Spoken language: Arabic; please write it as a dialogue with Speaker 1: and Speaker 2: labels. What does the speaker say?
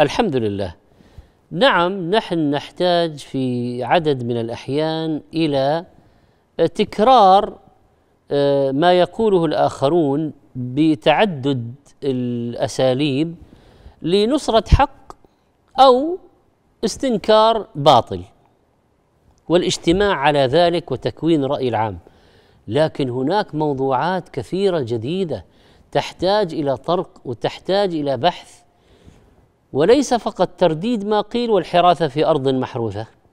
Speaker 1: الحمد لله نعم نحن نحتاج في عدد من الاحيان الى تكرار آه، ما يقوله الاخرون بتعدد الاساليب لنصره حق او استنكار باطل والاجتماع على ذلك وتكوين الراي العام لكن هناك موضوعات كثيره جديده تحتاج الى طرق وتحتاج الى بحث وليس فقط ترديد ما قيل والحراثه في ارض محروثه